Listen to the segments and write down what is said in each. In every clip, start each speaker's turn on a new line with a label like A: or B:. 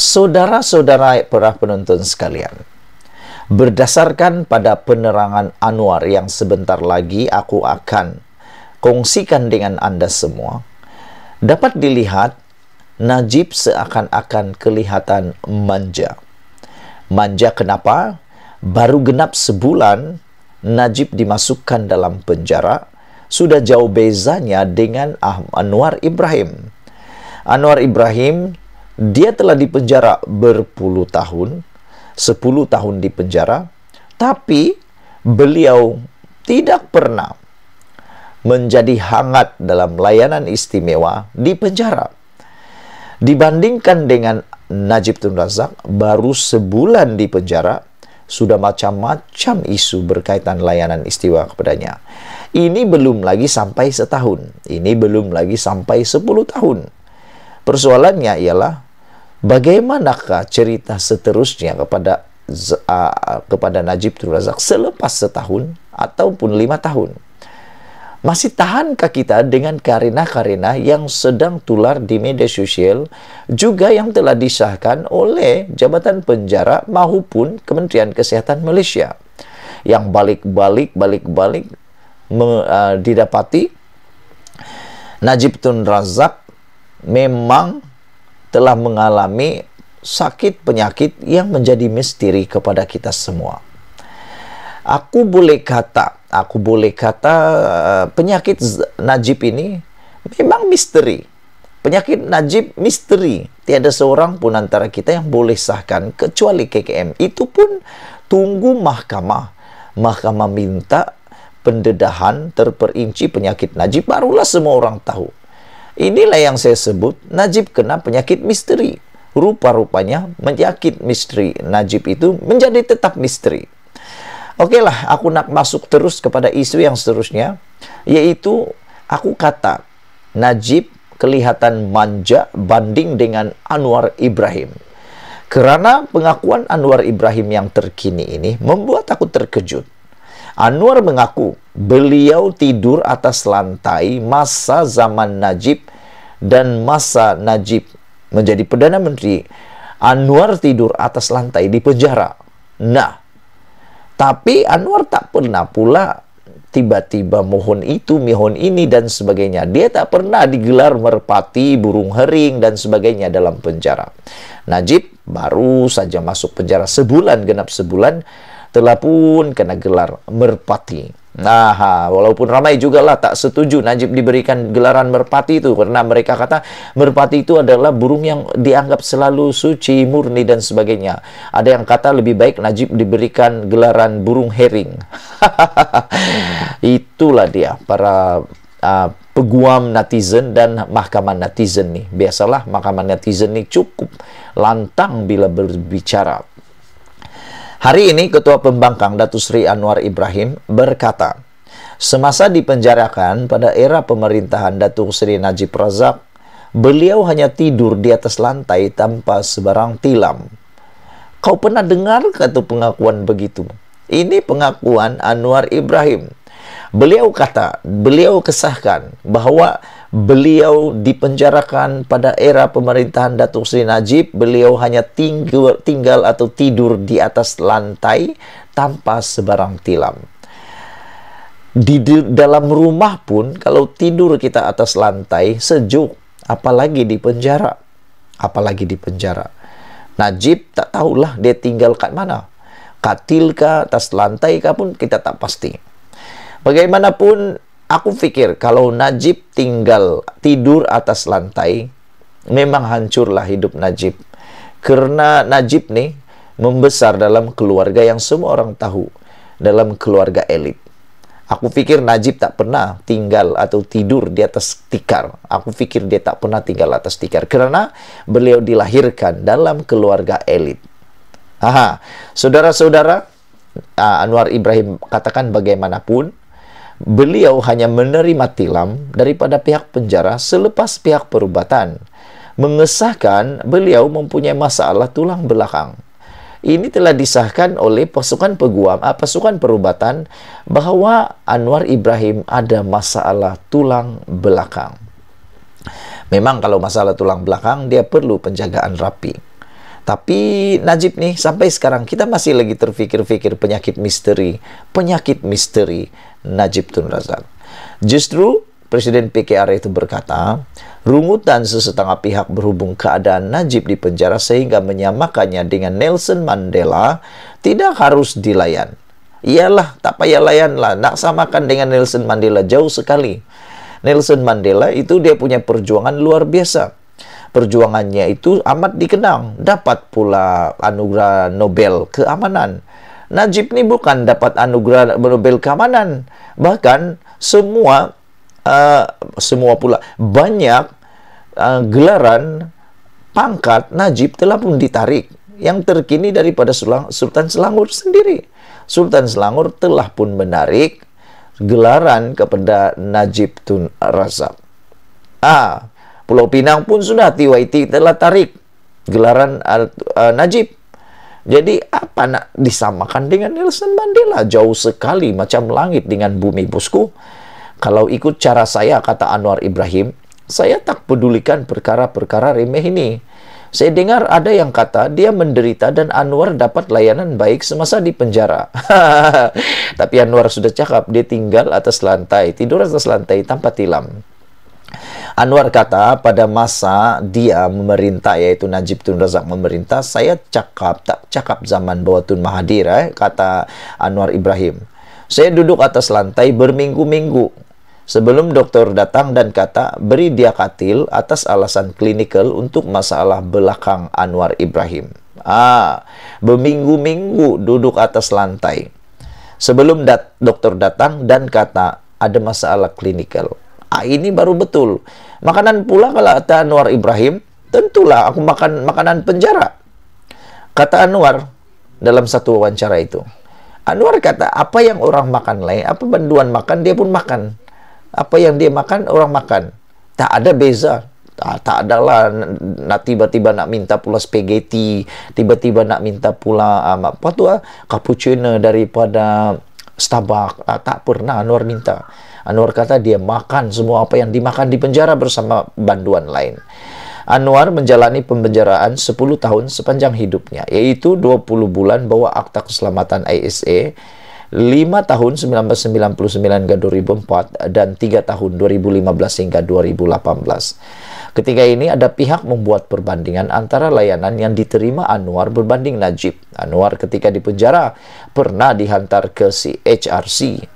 A: Saudara-saudara para penonton sekalian, berdasarkan pada penerangan Anwar yang sebentar lagi aku akan kongsikan dengan Anda semua, dapat dilihat Najib seakan-akan kelihatan manja. Manja kenapa? Baru genap sebulan, Najib dimasukkan dalam penjara, sudah jauh bezanya dengan Anwar Ibrahim. Anwar Ibrahim dia telah dipenjara berpuluh tahun, sepuluh tahun di penjara, tapi beliau tidak pernah menjadi hangat dalam layanan istimewa di penjara. Dibandingkan dengan Najib Tun Razak, baru sebulan di penjara, sudah macam-macam isu berkaitan layanan istimewa kepadanya. Ini belum lagi sampai setahun, ini belum lagi sampai sepuluh tahun. Persoalannya ialah bagaimanakah cerita seterusnya kepada uh, kepada Najib Razak selepas setahun ataupun lima tahun? Masih tahankah kita dengan karena-karena yang sedang tular di media sosial juga yang telah disahkan oleh Jabatan Penjara maupun Kementerian Kesehatan Malaysia yang balik-balik balik-balik uh, didapati Najib Tun Razak memang telah mengalami sakit penyakit yang menjadi misteri kepada kita semua. Aku boleh kata, aku boleh kata eh, penyakit Najib ini memang misteri. Penyakit Najib misteri. Tiada seorang pun antara kita yang boleh sahkan kecuali KKM. Itu pun tunggu mahkamah. Mahkamah minta pendedahan terperinci penyakit Najib barulah semua orang tahu. Inilah yang saya sebut Najib kena penyakit misteri. Rupa-rupanya penyakit misteri Najib itu menjadi tetap misteri. Oke lah, aku nak masuk terus kepada isu yang seterusnya, yaitu aku kata Najib kelihatan manja banding dengan Anwar Ibrahim. Karena pengakuan Anwar Ibrahim yang terkini ini membuat aku terkejut. Anwar mengaku beliau tidur atas lantai masa zaman Najib dan masa Najib menjadi Perdana Menteri, Anwar tidur atas lantai di penjara. Nah, tapi Anwar tak pernah pula tiba-tiba mohon itu, mohon ini, dan sebagainya. Dia tak pernah digelar merpati, burung hering, dan sebagainya dalam penjara. Najib baru saja masuk penjara sebulan, genap sebulan, telah pun kena gelar merpati. Nah, walaupun ramai juga lah tak setuju Najib diberikan gelaran merpati itu karena mereka kata merpati itu adalah burung yang dianggap selalu suci, murni dan sebagainya. Ada yang kata lebih baik Najib diberikan gelaran burung herring. Itulah dia para uh, peguam netizen dan mahkamah netizen nih. Biasalah mahkamah netizen nih cukup lantang bila berbicara Hari ini Ketua Pembangkang Datu Sri Anwar Ibrahim berkata, semasa dipenjarakan pada era pemerintahan Datuk Sri Najib Razak, beliau hanya tidur di atas lantai tanpa sebarang tilam. Kau pernah dengar kata pengakuan begitu? Ini pengakuan Anwar Ibrahim. Beliau kata, beliau kesahkan bahwa Beliau dipenjarakan pada era pemerintahan Datuk Seri Najib. Beliau hanya tinggal, tinggal atau tidur di atas lantai tanpa sebarang tilam. Di, di dalam rumah pun kalau tidur kita atas lantai sejuk, apalagi di penjara. Apalagi di penjara. Najib tak tahulah dia tinggal kat mana. Katil kah, atas lantai kah pun kita tak pasti. Bagaimanapun Aku pikir kalau Najib tinggal tidur atas lantai, memang hancurlah hidup Najib. Karena Najib nih membesar dalam keluarga yang semua orang tahu, dalam keluarga elit. Aku pikir Najib tak pernah tinggal atau tidur di atas tikar. Aku pikir dia tak pernah tinggal atas tikar karena beliau dilahirkan dalam keluarga elit. Aha, saudara-saudara, ah, Anwar Ibrahim katakan bagaimanapun, Beliau hanya menerima tilam daripada pihak penjara selepas pihak perubatan. Mengesahkan beliau mempunyai masalah tulang belakang. Ini telah disahkan oleh pasukan peguam, ah, pasukan perubatan bahwa Anwar Ibrahim ada masalah tulang belakang. Memang kalau masalah tulang belakang dia perlu penjagaan rapi. Tapi Najib nih sampai sekarang kita masih lagi terfikir-fikir penyakit misteri, penyakit misteri Najib Tun Razak. Justru Presiden PKR itu berkata, rungutan sesetengah pihak berhubung keadaan Najib di penjara sehingga menyamakannya dengan Nelson Mandela tidak harus dilayan. Iyalah, tak payah layan lah. Nak samakan dengan Nelson Mandela jauh sekali. Nelson Mandela itu dia punya perjuangan luar biasa perjuangannya itu amat dikenang, dapat pula anugerah Nobel keamanan. Najib ini bukan dapat anugerah Nobel keamanan, bahkan semua uh, semua pula banyak uh, gelaran pangkat Najib telah pun ditarik yang terkini daripada Sultan Selangor sendiri. Sultan Selangor telah pun menarik gelaran kepada Najib Tun Razak. Ah, Pulau Pinang pun sudah TYT telah tarik gelaran uh, uh, Najib. Jadi apa nak disamakan dengan Nelson Mandela jauh sekali macam langit dengan bumi bosku. Kalau ikut cara saya kata Anwar Ibrahim, saya tak pedulikan perkara-perkara remeh ini. Saya dengar ada yang kata dia menderita dan Anwar dapat layanan baik semasa di penjara. Tapi Anwar sudah cakap dia tinggal atas lantai, tidur atas lantai tanpa tilam. Anwar kata pada masa dia memerintah yaitu Najib Tun Razak memerintah saya cakap tak cakap zaman bahwa Tun Mahathir eh, kata Anwar Ibrahim. Saya duduk atas lantai berminggu-minggu sebelum dokter datang dan kata beri dia katil atas alasan klinikal untuk masalah belakang Anwar Ibrahim. Ah, berminggu-minggu duduk atas lantai. Sebelum dat dokter datang dan kata ada masalah klinikal Ah, ini baru betul. Makanan pula kalau kata Anwar Ibrahim, tentulah aku makan makanan penjara. Kata Anwar dalam satu wawancara itu. Anwar kata, apa yang orang makan lain, apa banduan makan, dia pun makan. Apa yang dia makan, orang makan. Tak ada beza. Ah, tak, tak adalah nak tiba-tiba nak minta pula spaghetti, tiba-tiba nak minta pula ah, apa tu ah, cappuccino daripada Starbucks uh, tak pernah Anwar minta. Anwar kata dia makan semua apa yang dimakan di penjara bersama banduan lain. Anwar menjalani pembenjaraan 10 tahun sepanjang hidupnya, yaitu 20 bulan bawa Akta Keselamatan ISA 5 tahun 1999 hingga 2004 dan 3 tahun 2015 hingga 2018. Ketika ini ada pihak membuat perbandingan antara layanan yang diterima Anwar berbanding Najib. Anwar ketika dipenjara pernah dihantar ke CHRC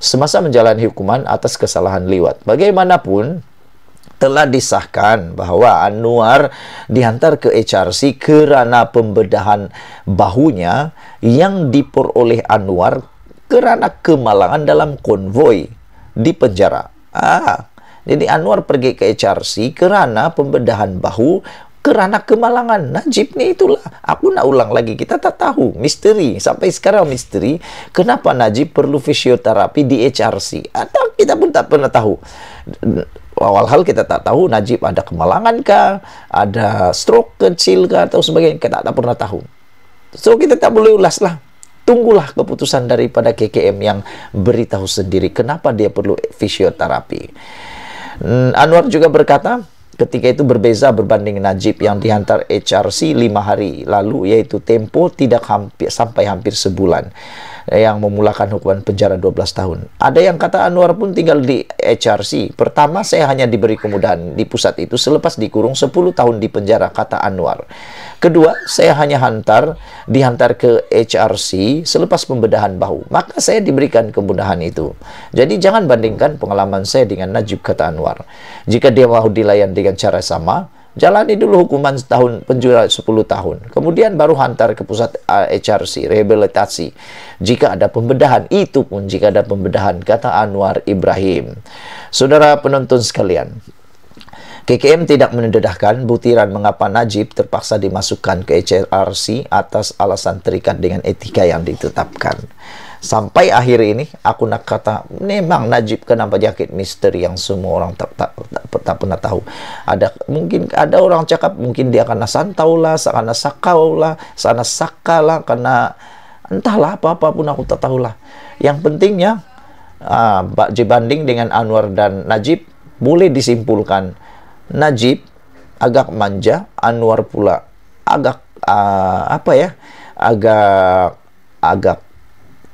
A: semasa menjalani hukuman atas kesalahan liwat. Bagaimanapun, telah disahkan bahwa Anwar dihantar ke HRC kerana pembedahan bahunya yang diperoleh Anwar kerana kemalangan dalam konvoi di penjara. Ah, jadi Anwar pergi ke HRC kerana pembedahan bahu kerana kemalangan Najib ni itulah aku nak ulang lagi kita tak tahu misteri sampai sekarang misteri kenapa Najib perlu fisioterapi di HRC atau kita pun tak pernah tahu Awal hal kita tak tahu Najib ada kemalangan kah, ada stroke kecil kah, atau sebagainya. Kita tak pernah tahu. So, kita tak boleh ulas lah. Tunggulah keputusan daripada KKM yang beritahu sendiri kenapa dia perlu fisioterapi. Hmm, Anwar juga berkata, ketika itu berbeza berbanding Najib yang diantar HRC lima hari lalu yaitu tempo tidak hampir, sampai hampir sebulan yang memulakan hukuman penjara 12 tahun. Ada yang kata Anwar pun tinggal di HRC. Pertama saya hanya diberi kemudahan di pusat itu selepas dikurung 10 tahun di penjara kata Anwar. Kedua, saya hanya hantar dihantar ke HRC selepas pembedahan bahu. Maka saya diberikan kemudahan itu. Jadi jangan bandingkan pengalaman saya dengan Najib kata Anwar. Jika dia mau dilayan dengan cara sama, Jalani dulu hukuman setahun penjara 10 tahun. Kemudian baru hantar ke pusat HRC, eh, rehabilitasi. Jika ada pembedahan, itu pun jika ada pembedahan, kata Anwar Ibrahim. Saudara penonton sekalian, KKM tidak mendedahkan butiran mengapa Najib terpaksa dimasukkan ke HRC atas alasan terikat dengan etika yang ditetapkan. Sampai akhir ini aku nak kata memang Najib kenapa jaket misteri yang semua orang tak, tak, tak, tak, tak pernah tahu. Ada mungkin ada orang cakap mungkin dia karena santau lah, sana sakau lah, sana saka karena entahlah apa-apa pun aku tak lah Yang pentingnya uh, ah, banding dengan Anwar dan Najib boleh disimpulkan Najib agak manja, Anwar pula agak uh, apa ya? agak agak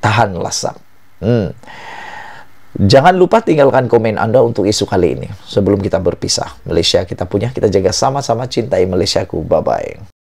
A: tahan lasak Hmm. Jangan lupa tinggalkan komen Anda untuk isu kali ini. Sebelum kita berpisah, Malaysia kita punya, kita jaga sama-sama cintai Malaysiaku. Bye-bye.